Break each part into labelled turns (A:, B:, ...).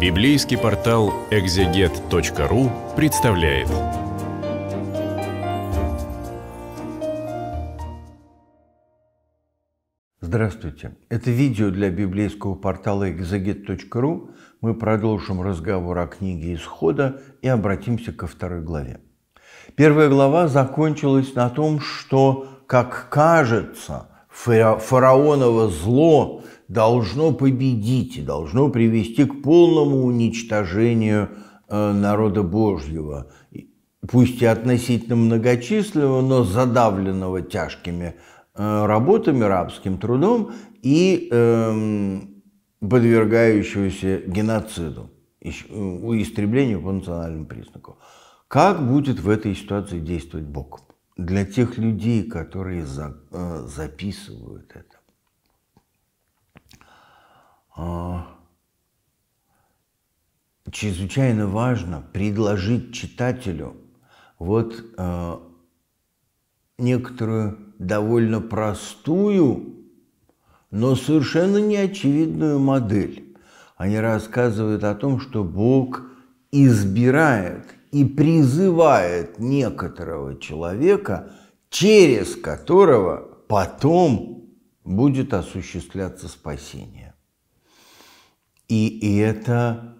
A: Библейский портал экзегет.ру представляет. Здравствуйте! Это видео для библейского портала экзегет.ру. Мы продолжим разговор о книге Исхода и обратимся ко второй главе. Первая глава закончилась на том, что, как кажется, фараоново зло должно победить должно привести к полному уничтожению э, народа Божьего, пусть и относительно многочисленного, но задавленного тяжкими э, работами, рабским трудом и эм, подвергающегося геноциду, э, истреблению по национальному признаку. Как будет в этой ситуации действовать Бог? Для тех людей, которые за, э, записывают это, а, чрезвычайно важно предложить читателю вот э, некоторую довольно простую, но совершенно неочевидную модель. Они рассказывают о том, что Бог избирает и призывает некоторого человека, через которого потом будет осуществляться спасение. И, это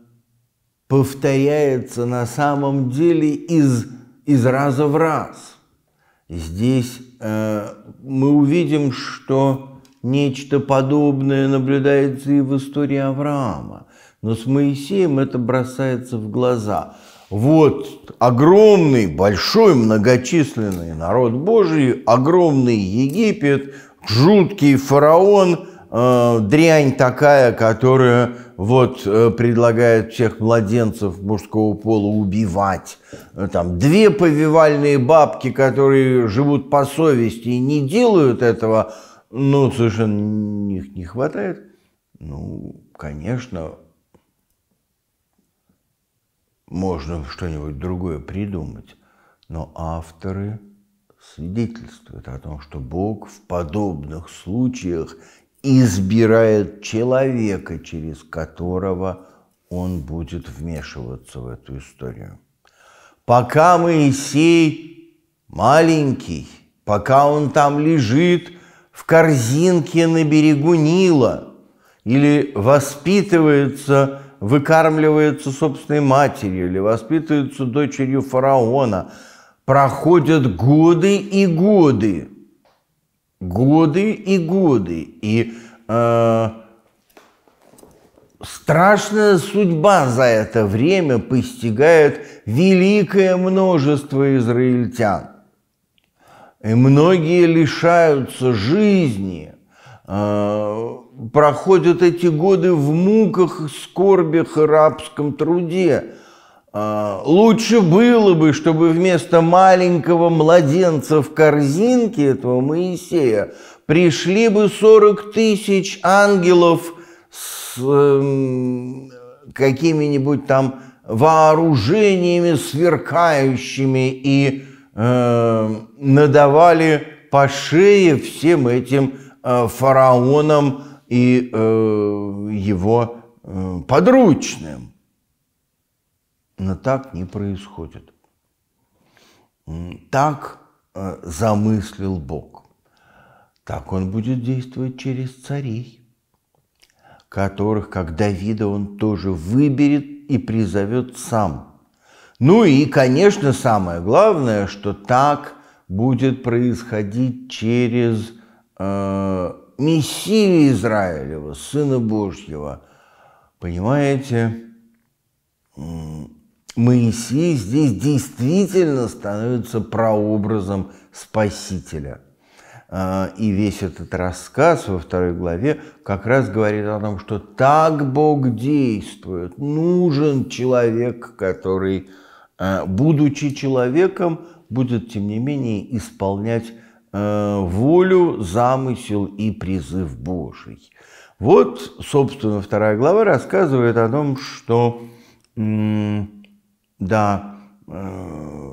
A: повторяется на самом деле из, из раза в раз. Здесь э, мы увидим, что нечто подобное наблюдается и в истории Авраама. Но с Моисеем это бросается в глаза. Вот огромный, большой, многочисленный народ Божий, огромный Египет, жуткий фараон – Э, дрянь такая, которая вот э, предлагает всех младенцев мужского пола убивать. Э, там две повивальные бабки, которые живут по совести и не делают этого, ну, совершенно них не хватает. Ну, конечно, можно что-нибудь другое придумать, но авторы свидетельствуют о том, что Бог в подобных случаях избирает человека, через которого он будет вмешиваться в эту историю. Пока Моисей маленький, пока он там лежит в корзинке на берегу Нила или воспитывается, выкармливается собственной матерью или воспитывается дочерью фараона, проходят годы и годы – годы и годы. И э, страшная судьба за это время постигает великое множество израильтян. И многие лишаются жизни, э, проходят эти годы в муках, скорбях и рабском труде. А, лучше было бы, чтобы вместо маленького младенца в корзинке этого Моисея пришли бы 40 тысяч ангелов с э, какими-нибудь там вооружениями сверкающими и э, надавали по шее всем этим э, фараонам и э, его э, подручным. Но так не происходит. Так э, замыслил Бог. Так он будет действовать через царей, которых, как Давида, он тоже выберет и призовет сам. Ну и, конечно, самое главное, что так будет происходить через э, Мессию Израилева, Сына Божьего. Понимаете, Моисей здесь действительно становится прообразом Спасителя. А, и весь этот рассказ во второй главе как раз говорит о том, что так Бог действует. Нужен человек, который, а, будучи человеком, будет, тем не менее, исполнять а, волю, замысел и призыв Божий. Вот, собственно, вторая глава рассказывает о том, что да, э,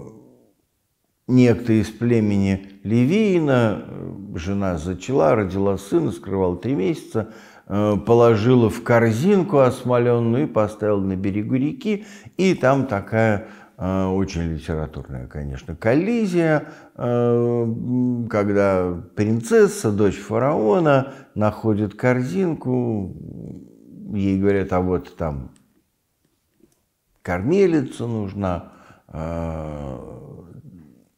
A: некто из племени Левиина, э, жена зачала, родила сына, скрывала три месяца, э, положила в корзинку осмоленную и поставила на берегу реки, и там такая очень литературная, конечно, коллизия, когда принцесса, дочь фараона, находит корзинку, ей говорят, а вот там кормилица нужна, э,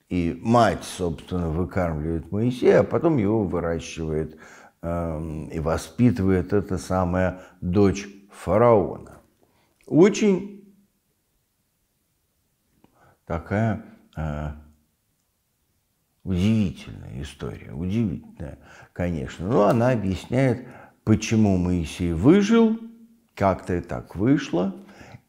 A: и мать, собственно, выкармливает Моисея, а потом его выращивает эм, и воспитывает эта самая дочь фараона. Очень такая э, удивительная история, удивительная, конечно. Но она объясняет, почему Моисей выжил, как-то и так вышло,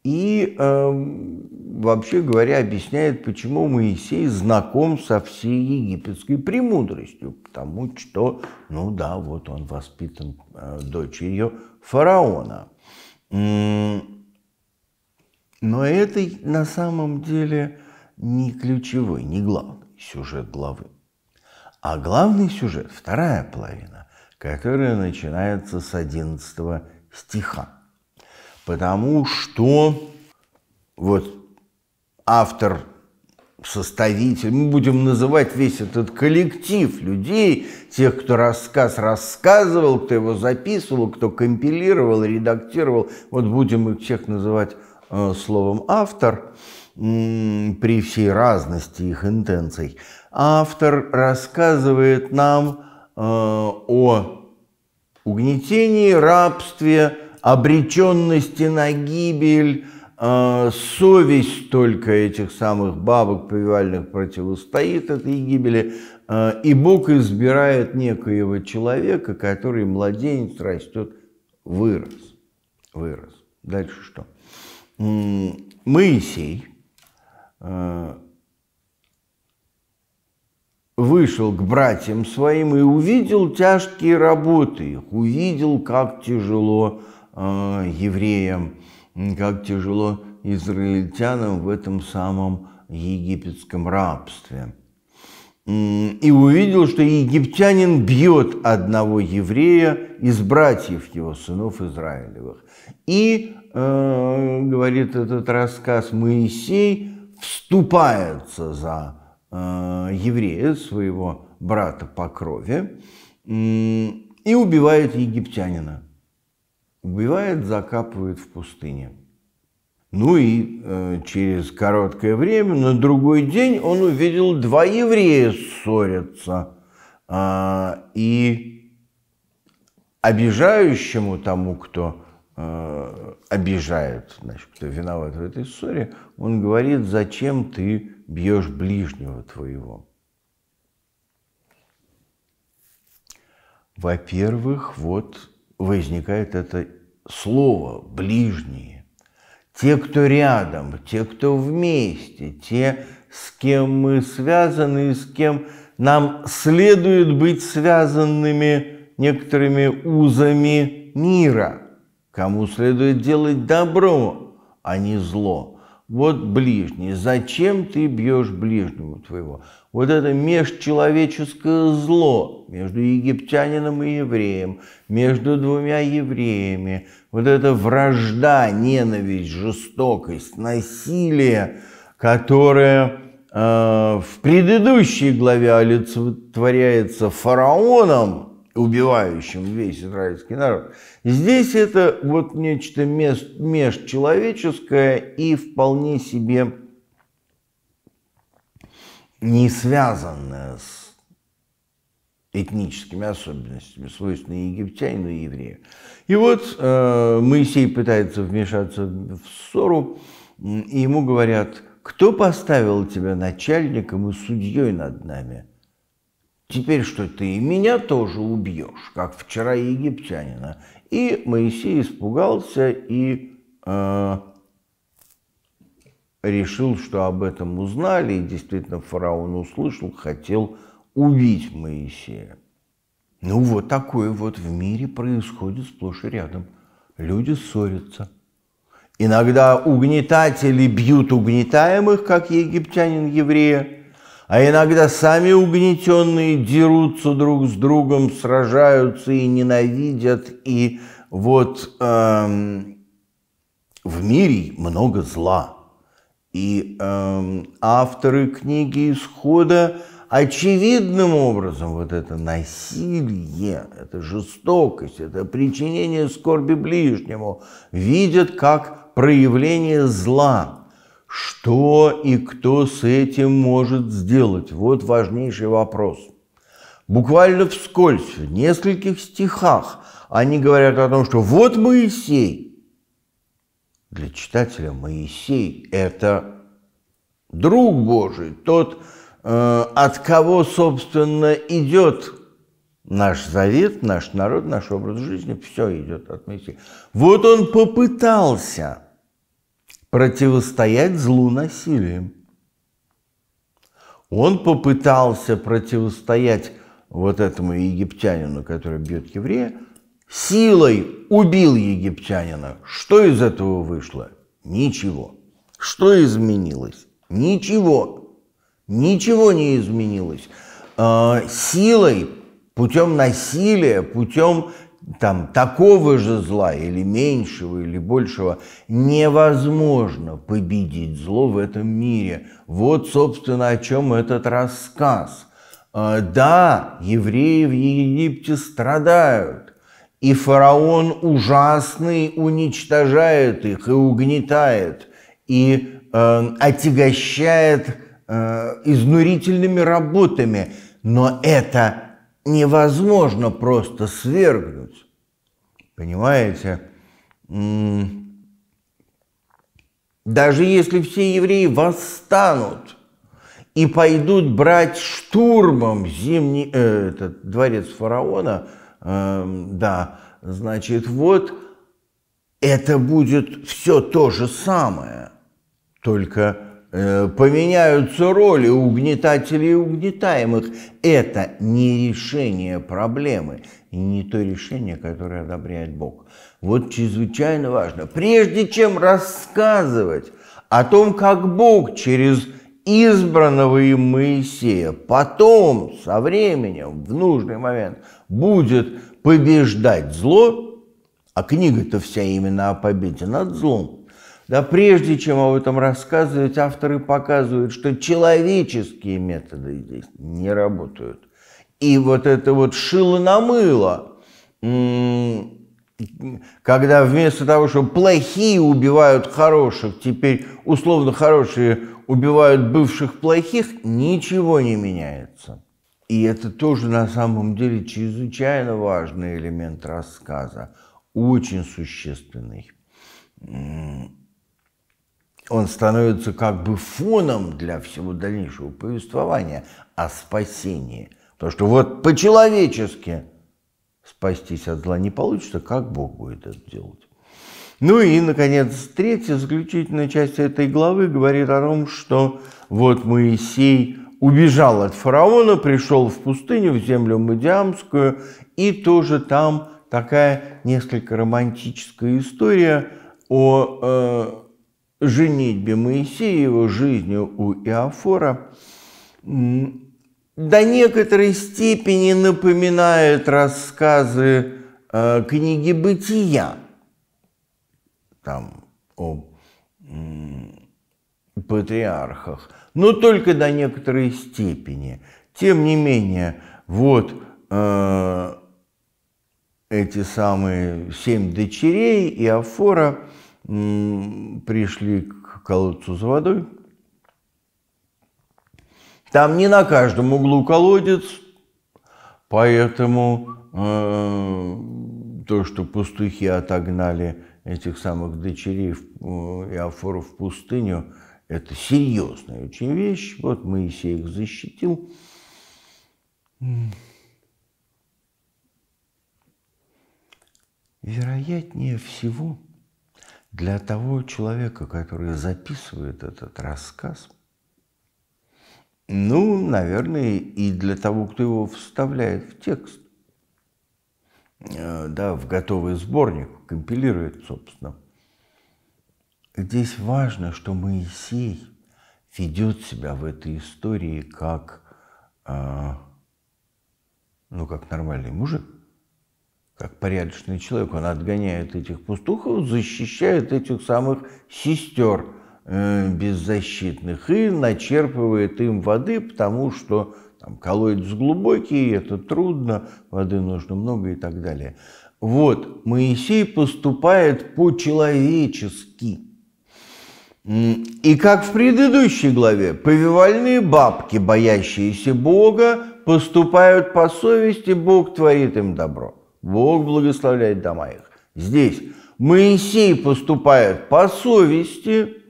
A: и э, вообще говоря, объясняет, почему Моисей знаком со всей египетской премудростью. Потому что, ну да, вот он воспитан э, дочерью фараона. Но это на самом деле не ключевой, не главный сюжет главы. А главный сюжет, вторая половина, которая начинается с 11 стиха. Потому что вот автор, составитель, мы будем называть весь этот коллектив людей, тех, кто рассказ рассказывал, кто его записывал, кто компилировал, редактировал, вот будем их всех называть э, словом автор, э, при всей разности их интенций. Автор рассказывает нам э, о угнетении, рабстве, обреченности на гибель, э, совесть только этих самых бабок привальных противостоит этой гибели, э, и Бог избирает некоего человека, который младенец растет, вырос, вырос. Дальше что? Моисей э, вышел к братьям своим и увидел тяжкие работы их, увидел, как тяжело э, евреям, как тяжело израильтянам в этом самом египетском рабстве. И увидел, что египтянин бьет одного еврея из братьев его, сынов Израилевых. И, э, говорит этот рассказ, Моисей вступается за э, еврея, своего брата по крови, э, и убивает египтянина убивает, закапывает в пустыне. Ну и э, через короткое время, на другой день, он увидел два еврея ссорятся. Э, и обижающему тому, кто э, обижает, значит, кто виноват в этой ссоре, он говорит, зачем ты бьешь ближнего твоего. Во-первых, вот возникает это слово «ближние». Те, кто рядом, те, кто вместе, те, с кем мы связаны и с кем нам следует быть связанными некоторыми узами мира, кому следует делать добро, а не зло – вот ближний. Зачем ты бьешь ближнему твоего? Вот это межчеловеческое зло между египтянином и евреем, между двумя евреями. Вот это вражда, ненависть, жестокость, насилие, которое э, в предыдущей главе олицетворяется фараоном – убивающим весь израильский народ. Здесь это вот нечто межчеловеческое и вполне себе не связанное с этническими особенностями, свойственные египтянину и еврею. И вот э, Моисей пытается вмешаться в ссору, и ему говорят, кто поставил тебя начальником и судьей над нами – Теперь что ты и меня тоже убьешь, как вчера египтянина. И Моисей испугался и э, решил, что об этом узнали, и действительно фараон услышал, хотел убить Моисея. Ну вот такое вот в мире происходит сплошь и рядом. Люди ссорятся. Иногда угнетатели бьют угнетаемых, как египтянин еврея, а иногда сами угнетенные дерутся друг с другом, сражаются и ненавидят, и вот эм, в мире много зла. И эм, авторы книги «Исхода» очевидным образом вот это насилие, это жестокость, это причинение скорби ближнему видят как проявление зла. Что и кто с этим может сделать? Вот важнейший вопрос. Буквально вскользь, в нескольких стихах они говорят о том, что вот Моисей. Для читателя Моисей – это друг Божий, тот, э, от кого, собственно, идет наш завет, наш народ, наш образ жизни, все идет от Моисея. Вот он попытался – противостоять злу насилием. Он попытался противостоять вот этому египтянину, который бьет еврея, силой убил египтянина. Что из этого вышло? Ничего. Что изменилось? Ничего. Ничего не изменилось. А, силой, путем насилия, путем там такого же зла или меньшего или большего невозможно победить зло в этом мире. Вот, собственно, о чем этот рассказ. А, да, евреи в Египте страдают, и фараон ужасный уничтожает их и угнетает, и э, отягощает э, изнурительными работами, но это невозможно просто свергнуть. Понимаете? Даже если все евреи восстанут и пойдут брать штурмом зимний, э, этот, дворец фараона, э, да, значит, вот это будет все то же самое, только Э, поменяются роли угнетателей и угнетаемых. Это не решение проблемы, и не то решение, которое одобряет Бог. Вот чрезвычайно важно. Прежде чем рассказывать о том, как Бог через избранного им Моисея потом, со временем, в нужный момент, будет побеждать зло, а книга-то вся именно о победе над злом – да прежде чем об этом рассказывать, авторы показывают, что человеческие методы здесь не работают. И вот это вот шило на мыло, когда вместо того, что плохие убивают хороших, теперь условно хорошие убивают бывших плохих, ничего не меняется. И это тоже на самом деле чрезвычайно важный элемент рассказа, очень существенный он становится как бы фоном для всего дальнейшего повествования о спасении. Потому что вот по-человечески спастись от зла не получится, как Бог будет это делать. Ну и, наконец, третья заключительная часть этой главы говорит о том, что вот Моисей убежал от фараона, пришел в пустыню, в землю Мадиамскую, и тоже там такая несколько романтическая история о э, женитьбе его жизнью у Иофора, до некоторой степени напоминает рассказы э, книги «Бытия». Там о патриархах. Но только до некоторой степени. Тем не менее, вот э, эти самые семь дочерей Иофора – пришли к колодцу за водой. Там не на каждом углу колодец, поэтому э, то, что пастухи отогнали этих самых дочерей в, э, и афоров в пустыню, это серьезная очень вещь. Вот Моисей их защитил. Вероятнее всего – для того человека, который записывает этот рассказ, ну, наверное, и для того, кто его вставляет в текст, э, да, в готовый сборник, компилирует, собственно. Здесь важно, что Моисей ведет себя в этой истории как, э, ну, как нормальный мужик, как порядочный человек, он отгоняет этих пустухов, защищает этих самых сестер э, беззащитных и начерпывает им воды, потому что там, колодец глубокий, это трудно, воды нужно много и так далее. Вот, Моисей поступает по-человечески. И как в предыдущей главе, повивальные бабки, боящиеся Бога, поступают по совести, Бог творит им добро. Бог благословляет дома их. Здесь Моисей поступает по совести.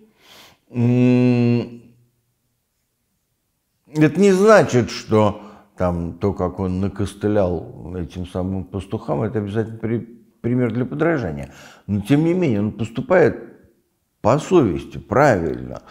A: Это не значит, что там то, как он накостылял этим самым пастухам, это обязательно при, пример для подражания. Но тем не менее он поступает по совести, правильно.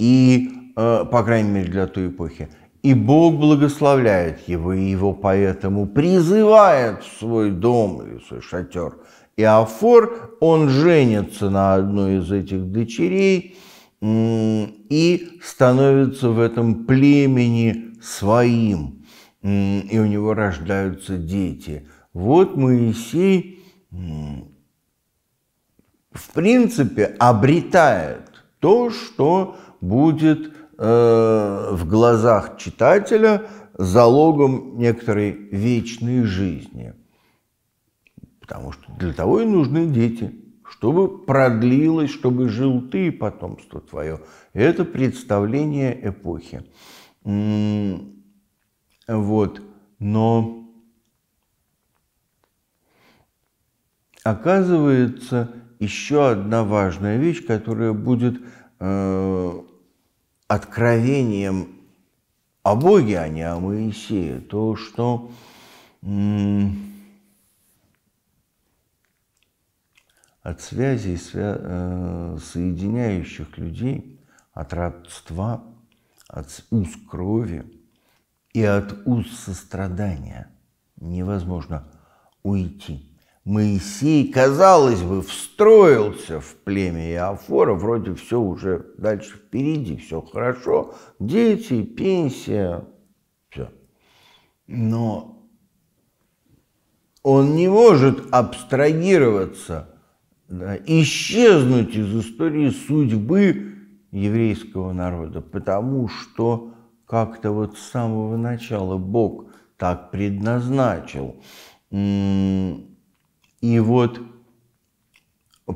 A: И, э, по крайней мере, для той эпохи и Бог благословляет его и его поэтому призывает в свой дом или в свой шатер. И Афор, он женится на одной из этих дочерей и становится в этом племени своим, и у него рождаются дети. Вот Моисей, в принципе, обретает то, что будет Э, в глазах читателя залогом некоторой вечной жизни. Потому что для того и нужны дети, чтобы продлилось, чтобы жил ты и потомство твое. Это представление эпохи. Вот. Но оказывается еще одна важная вещь, которая будет э, откровением о Боге, а не о Моисее, то, что от связей, свя э, соединяющих людей, от родства, от уз крови и от уз сострадания невозможно уйти – Моисей, казалось бы, встроился в племя Иофора, вроде все уже дальше впереди, все хорошо, дети, пенсия, все. Но он не может абстрагироваться, да, исчезнуть из истории судьбы еврейского народа, потому что как-то вот с самого начала Бог так предназначил. И вот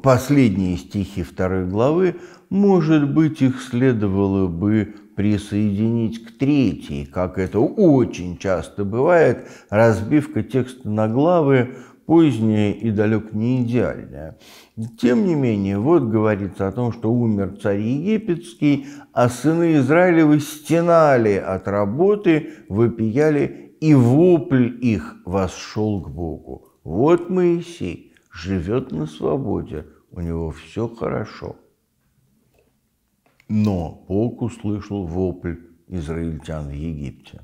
A: последние стихи второй главы, может быть, их следовало бы присоединить к третьей, как это очень часто бывает, разбивка текста на главы поздняя и далек не идеальная. Тем не менее, вот говорится о том, что умер царь египетский, а сыны Израилевы стенали от работы, вопияли, и вопль их вошел к Богу. Вот Моисей живет на свободе, у него все хорошо. Но Бог услышал вопль израильтян в Египте.